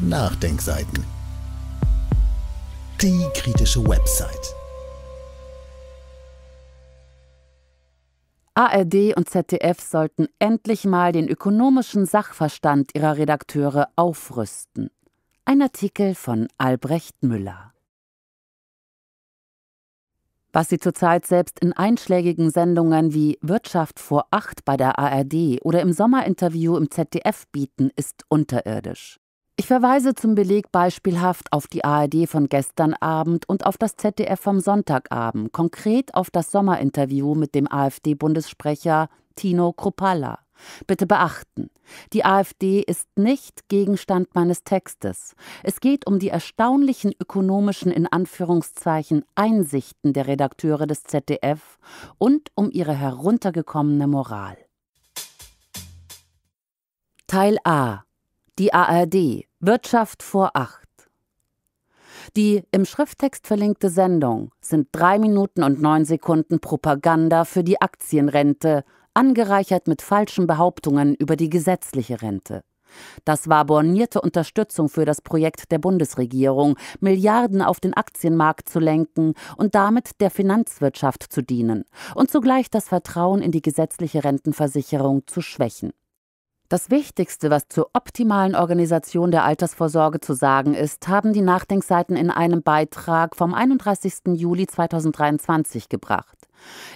Nachdenkseiten. Die kritische Website. ARD und ZDF sollten endlich mal den ökonomischen Sachverstand ihrer Redakteure aufrüsten. Ein Artikel von Albrecht Müller. Was sie zurzeit selbst in einschlägigen Sendungen wie Wirtschaft vor acht bei der ARD oder im Sommerinterview im ZDF bieten, ist unterirdisch. Ich verweise zum Beleg beispielhaft auf die ARD von gestern Abend und auf das ZDF vom Sonntagabend, konkret auf das Sommerinterview mit dem AfD-Bundessprecher Tino Kropala. Bitte beachten, die AfD ist nicht Gegenstand meines Textes. Es geht um die erstaunlichen ökonomischen in Anführungszeichen Einsichten der Redakteure des ZDF und um ihre heruntergekommene Moral. Teil A. Die ARD Wirtschaft vor acht. Die im Schrifttext verlinkte Sendung sind drei Minuten und neun Sekunden Propaganda für die Aktienrente, angereichert mit falschen Behauptungen über die gesetzliche Rente. Das war bornierte Unterstützung für das Projekt der Bundesregierung, Milliarden auf den Aktienmarkt zu lenken und damit der Finanzwirtschaft zu dienen und zugleich das Vertrauen in die gesetzliche Rentenversicherung zu schwächen. Das Wichtigste, was zur optimalen Organisation der Altersvorsorge zu sagen ist, haben die Nachdenkseiten in einem Beitrag vom 31. Juli 2023 gebracht.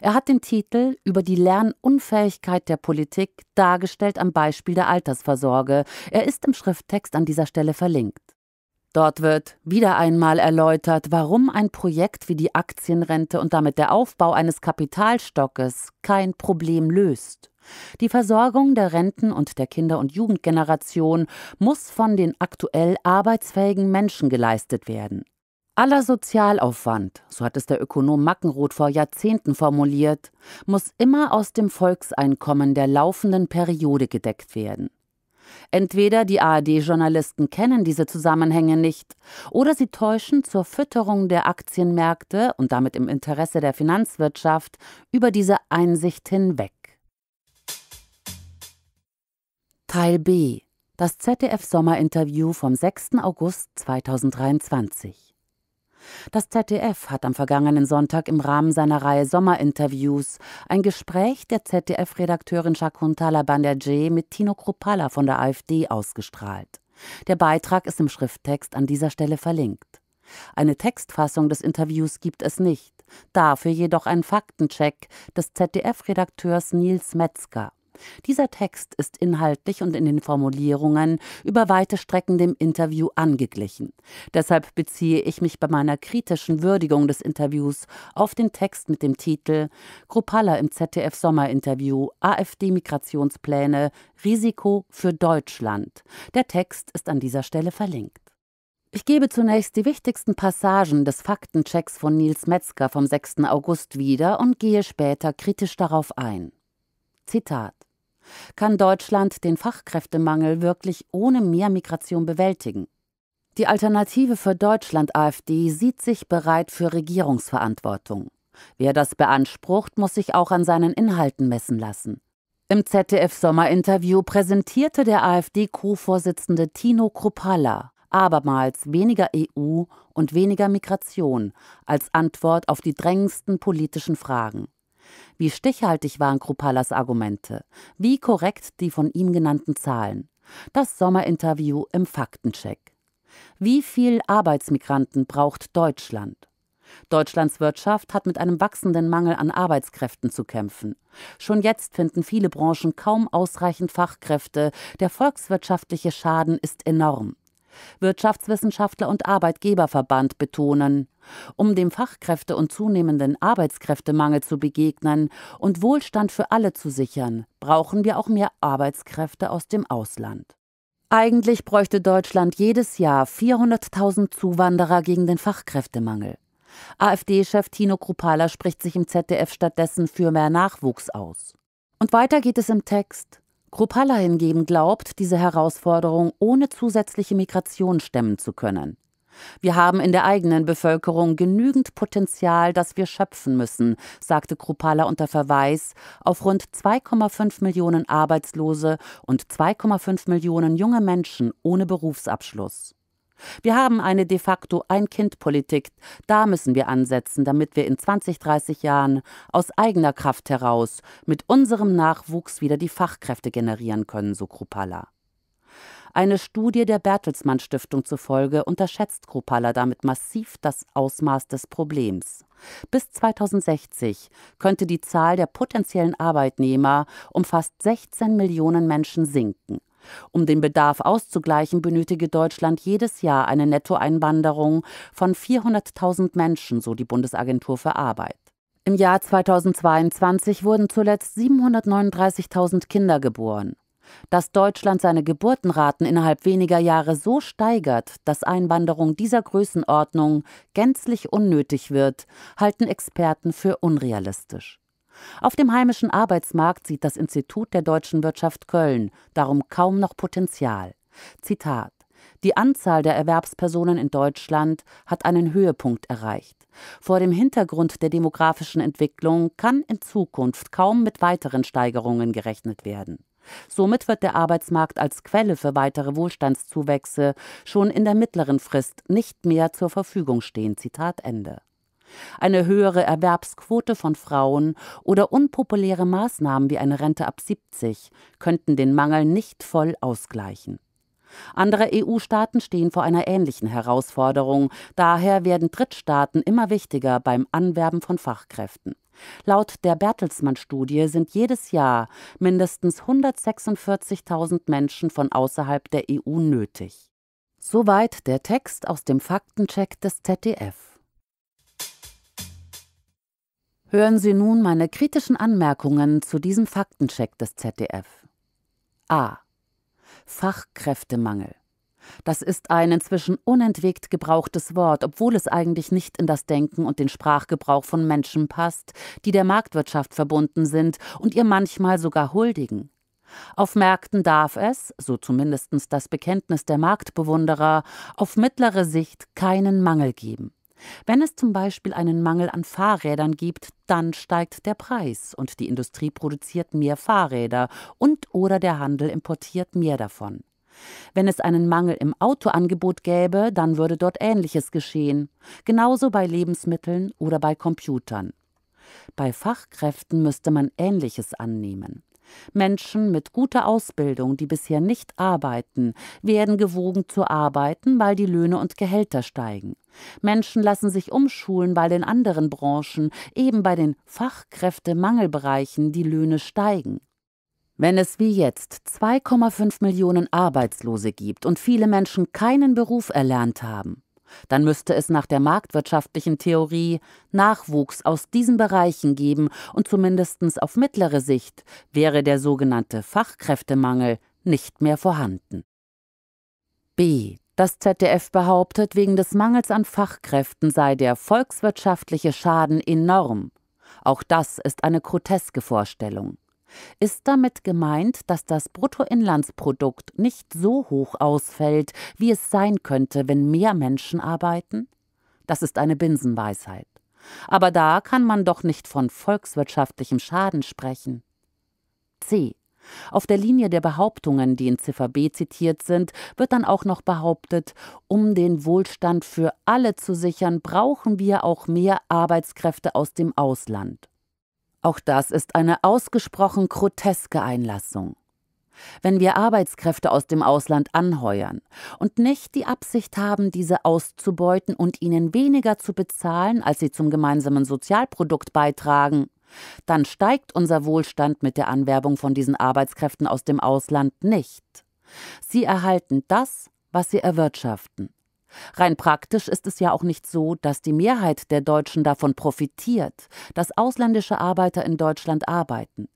Er hat den Titel Über die Lernunfähigkeit der Politik dargestellt am Beispiel der Altersvorsorge. Er ist im Schrifttext an dieser Stelle verlinkt. Dort wird wieder einmal erläutert, warum ein Projekt wie die Aktienrente und damit der Aufbau eines Kapitalstockes kein Problem löst. Die Versorgung der Renten- und der Kinder- und Jugendgeneration muss von den aktuell arbeitsfähigen Menschen geleistet werden. Aller Sozialaufwand, so hat es der Ökonom Mackenroth vor Jahrzehnten formuliert, muss immer aus dem Volkseinkommen der laufenden Periode gedeckt werden. Entweder die ARD-Journalisten kennen diese Zusammenhänge nicht oder sie täuschen zur Fütterung der Aktienmärkte und damit im Interesse der Finanzwirtschaft über diese Einsicht hinweg. Teil B. Das ZDF-Sommerinterview vom 6. August 2023. Das ZDF hat am vergangenen Sonntag im Rahmen seiner Reihe Sommerinterviews ein Gespräch der ZDF-Redakteurin Shakuntala Banderjee mit Tino Kropala von der AfD ausgestrahlt. Der Beitrag ist im Schrifttext an dieser Stelle verlinkt. Eine Textfassung des Interviews gibt es nicht, dafür jedoch ein Faktencheck des ZDF-Redakteurs Nils Metzger. Dieser Text ist inhaltlich und in den Formulierungen über weite Strecken dem Interview angeglichen. Deshalb beziehe ich mich bei meiner kritischen Würdigung des Interviews auf den Text mit dem Titel Kropala im ZDF Sommerinterview AfD Migrationspläne Risiko für Deutschland. Der Text ist an dieser Stelle verlinkt. Ich gebe zunächst die wichtigsten Passagen des Faktenchecks von Nils Metzger vom 6. August wieder und gehe später kritisch darauf ein. Zitat kann Deutschland den Fachkräftemangel wirklich ohne mehr Migration bewältigen. Die Alternative für Deutschland AfD sieht sich bereit für Regierungsverantwortung. Wer das beansprucht, muss sich auch an seinen Inhalten messen lassen. Im ZDF-Sommerinterview präsentierte der AfD-Co-Vorsitzende Tino Kropala abermals weniger EU und weniger Migration als Antwort auf die drängendsten politischen Fragen. Wie stichhaltig waren Krupalas Argumente, wie korrekt die von ihm genannten Zahlen. Das Sommerinterview im Faktencheck. Wie viel Arbeitsmigranten braucht Deutschland? Deutschlands Wirtschaft hat mit einem wachsenden Mangel an Arbeitskräften zu kämpfen. Schon jetzt finden viele Branchen kaum ausreichend Fachkräfte. Der volkswirtschaftliche Schaden ist enorm. Wirtschaftswissenschaftler und Arbeitgeberverband betonen. Um dem Fachkräfte- und zunehmenden Arbeitskräftemangel zu begegnen und Wohlstand für alle zu sichern, brauchen wir auch mehr Arbeitskräfte aus dem Ausland. Eigentlich bräuchte Deutschland jedes Jahr 400.000 Zuwanderer gegen den Fachkräftemangel. AfD-Chef Tino Kruppala spricht sich im ZDF stattdessen für mehr Nachwuchs aus. Und weiter geht es im Text. Rupalla hingegen glaubt, diese Herausforderung ohne zusätzliche Migration stemmen zu können. Wir haben in der eigenen Bevölkerung genügend Potenzial, das wir schöpfen müssen, sagte Krupala unter Verweis auf rund 2,5 Millionen Arbeitslose und 2,5 Millionen junge Menschen ohne Berufsabschluss. Wir haben eine de facto Ein-Kind-Politik. Da müssen wir ansetzen, damit wir in 20, 30 Jahren aus eigener Kraft heraus mit unserem Nachwuchs wieder die Fachkräfte generieren können, so Krupalla. Eine Studie der Bertelsmann Stiftung zufolge unterschätzt Krupalla damit massiv das Ausmaß des Problems. Bis 2060 könnte die Zahl der potenziellen Arbeitnehmer um fast 16 Millionen Menschen sinken. Um den Bedarf auszugleichen, benötige Deutschland jedes Jahr eine Nettoeinwanderung von 400.000 Menschen, so die Bundesagentur für Arbeit. Im Jahr 2022 wurden zuletzt 739.000 Kinder geboren. Dass Deutschland seine Geburtenraten innerhalb weniger Jahre so steigert, dass Einwanderung dieser Größenordnung gänzlich unnötig wird, halten Experten für unrealistisch. Auf dem heimischen Arbeitsmarkt sieht das Institut der deutschen Wirtschaft Köln darum kaum noch Potenzial. Zitat die Anzahl der Erwerbspersonen in Deutschland hat einen Höhepunkt erreicht. Vor dem Hintergrund der demografischen Entwicklung kann in Zukunft kaum mit weiteren Steigerungen gerechnet werden. Somit wird der Arbeitsmarkt als Quelle für weitere Wohlstandszuwächse schon in der mittleren Frist nicht mehr zur Verfügung stehen. Zitat Ende eine höhere Erwerbsquote von Frauen oder unpopuläre Maßnahmen wie eine Rente ab 70 könnten den Mangel nicht voll ausgleichen. Andere EU-Staaten stehen vor einer ähnlichen Herausforderung. Daher werden Drittstaaten immer wichtiger beim Anwerben von Fachkräften. Laut der Bertelsmann-Studie sind jedes Jahr mindestens 146.000 Menschen von außerhalb der EU nötig. Soweit der Text aus dem Faktencheck des ZDF. Hören Sie nun meine kritischen Anmerkungen zu diesem Faktencheck des ZDF. A. Fachkräftemangel. Das ist ein inzwischen unentwegt gebrauchtes Wort, obwohl es eigentlich nicht in das Denken und den Sprachgebrauch von Menschen passt, die der Marktwirtschaft verbunden sind und ihr manchmal sogar huldigen. Auf Märkten darf es, so zumindest das Bekenntnis der Marktbewunderer, auf mittlere Sicht keinen Mangel geben. Wenn es zum Beispiel einen Mangel an Fahrrädern gibt, dann steigt der Preis und die Industrie produziert mehr Fahrräder und oder der Handel importiert mehr davon. Wenn es einen Mangel im Autoangebot gäbe, dann würde dort Ähnliches geschehen, genauso bei Lebensmitteln oder bei Computern. Bei Fachkräften müsste man Ähnliches annehmen. Menschen mit guter Ausbildung, die bisher nicht arbeiten, werden gewogen zu arbeiten, weil die Löhne und Gehälter steigen. Menschen lassen sich umschulen, weil in anderen Branchen, eben bei den Fachkräftemangelbereichen, die Löhne steigen. Wenn es wie jetzt 2,5 Millionen Arbeitslose gibt und viele Menschen keinen Beruf erlernt haben, dann müsste es nach der marktwirtschaftlichen Theorie Nachwuchs aus diesen Bereichen geben und zumindest auf mittlere Sicht wäre der sogenannte Fachkräftemangel nicht mehr vorhanden. B. Das ZDF behauptet, wegen des Mangels an Fachkräften sei der volkswirtschaftliche Schaden enorm. Auch das ist eine groteske Vorstellung. Ist damit gemeint, dass das Bruttoinlandsprodukt nicht so hoch ausfällt, wie es sein könnte, wenn mehr Menschen arbeiten? Das ist eine Binsenweisheit. Aber da kann man doch nicht von volkswirtschaftlichem Schaden sprechen. C. Auf der Linie der Behauptungen, die in Ziffer B zitiert sind, wird dann auch noch behauptet, um den Wohlstand für alle zu sichern, brauchen wir auch mehr Arbeitskräfte aus dem Ausland. Auch das ist eine ausgesprochen groteske Einlassung. Wenn wir Arbeitskräfte aus dem Ausland anheuern und nicht die Absicht haben, diese auszubeuten und ihnen weniger zu bezahlen, als sie zum gemeinsamen Sozialprodukt beitragen, dann steigt unser Wohlstand mit der Anwerbung von diesen Arbeitskräften aus dem Ausland nicht. Sie erhalten das, was sie erwirtschaften. Rein praktisch ist es ja auch nicht so, dass die Mehrheit der Deutschen davon profitiert, dass ausländische Arbeiter in Deutschland arbeiten.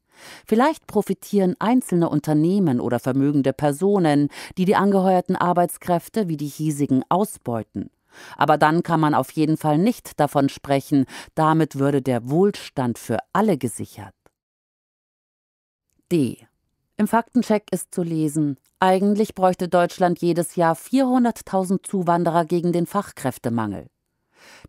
Vielleicht profitieren einzelne Unternehmen oder vermögende Personen, die die angeheuerten Arbeitskräfte wie die hiesigen ausbeuten. Aber dann kann man auf jeden Fall nicht davon sprechen, damit würde der Wohlstand für alle gesichert. D. Im Faktencheck ist zu lesen, eigentlich bräuchte Deutschland jedes Jahr 400.000 Zuwanderer gegen den Fachkräftemangel.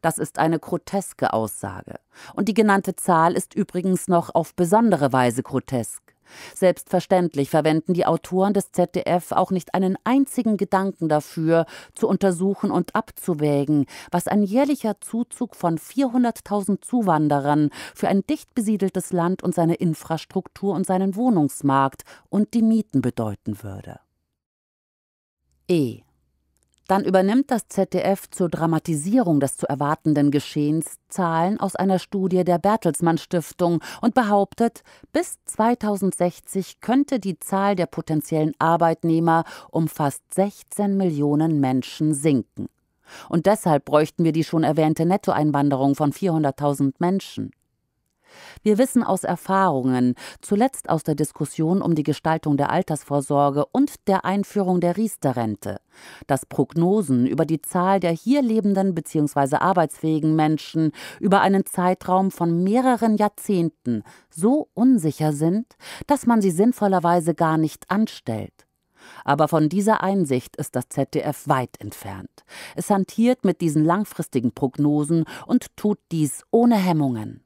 Das ist eine groteske Aussage. Und die genannte Zahl ist übrigens noch auf besondere Weise grotesk. Selbstverständlich verwenden die Autoren des ZDF auch nicht einen einzigen Gedanken dafür, zu untersuchen und abzuwägen, was ein jährlicher Zuzug von 400.000 Zuwanderern für ein dicht besiedeltes Land und seine Infrastruktur und seinen Wohnungsmarkt und die Mieten bedeuten würde. E dann übernimmt das ZDF zur Dramatisierung des zu erwartenden Geschehens Zahlen aus einer Studie der Bertelsmann Stiftung und behauptet, bis 2060 könnte die Zahl der potenziellen Arbeitnehmer um fast 16 Millionen Menschen sinken. Und deshalb bräuchten wir die schon erwähnte Nettoeinwanderung von 400.000 Menschen. Wir wissen aus Erfahrungen, zuletzt aus der Diskussion um die Gestaltung der Altersvorsorge und der Einführung der Riester-Rente, dass Prognosen über die Zahl der hier lebenden bzw. arbeitsfähigen Menschen über einen Zeitraum von mehreren Jahrzehnten so unsicher sind, dass man sie sinnvollerweise gar nicht anstellt. Aber von dieser Einsicht ist das ZDF weit entfernt. Es hantiert mit diesen langfristigen Prognosen und tut dies ohne Hemmungen.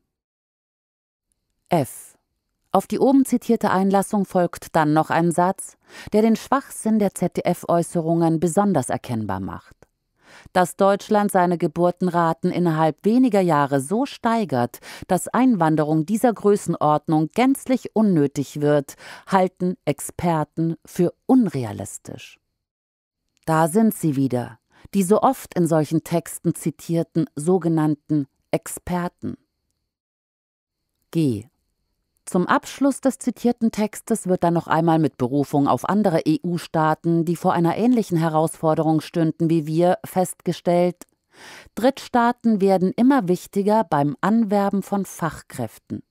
F. Auf die oben zitierte Einlassung folgt dann noch ein Satz, der den Schwachsinn der ZDF-Äußerungen besonders erkennbar macht. Dass Deutschland seine Geburtenraten innerhalb weniger Jahre so steigert, dass Einwanderung dieser Größenordnung gänzlich unnötig wird, halten Experten für unrealistisch. Da sind sie wieder, die so oft in solchen Texten zitierten sogenannten Experten. G. Zum Abschluss des zitierten Textes wird dann noch einmal mit Berufung auf andere EU-Staaten, die vor einer ähnlichen Herausforderung stünden wie wir, festgestellt, Drittstaaten werden immer wichtiger beim Anwerben von Fachkräften.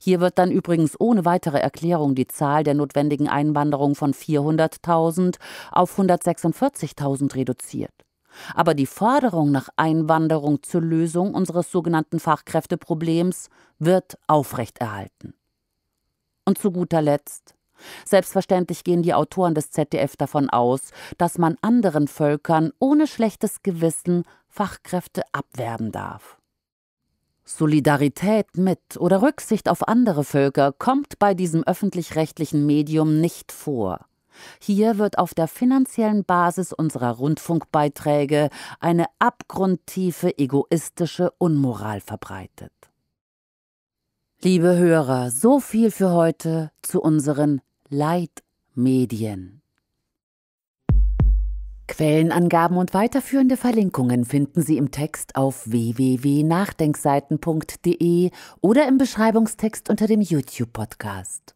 Hier wird dann übrigens ohne weitere Erklärung die Zahl der notwendigen Einwanderung von 400.000 auf 146.000 reduziert. Aber die Forderung nach Einwanderung zur Lösung unseres sogenannten Fachkräfteproblems wird aufrechterhalten. Und zu guter Letzt Selbstverständlich gehen die Autoren des ZDF davon aus, dass man anderen Völkern ohne schlechtes Gewissen Fachkräfte abwerben darf. Solidarität mit oder Rücksicht auf andere Völker kommt bei diesem öffentlich-rechtlichen Medium nicht vor. Hier wird auf der finanziellen Basis unserer Rundfunkbeiträge eine abgrundtiefe egoistische Unmoral verbreitet. Liebe Hörer, so viel für heute zu unseren Leitmedien. Quellenangaben und weiterführende Verlinkungen finden Sie im Text auf www.nachdenkseiten.de oder im Beschreibungstext unter dem YouTube-Podcast.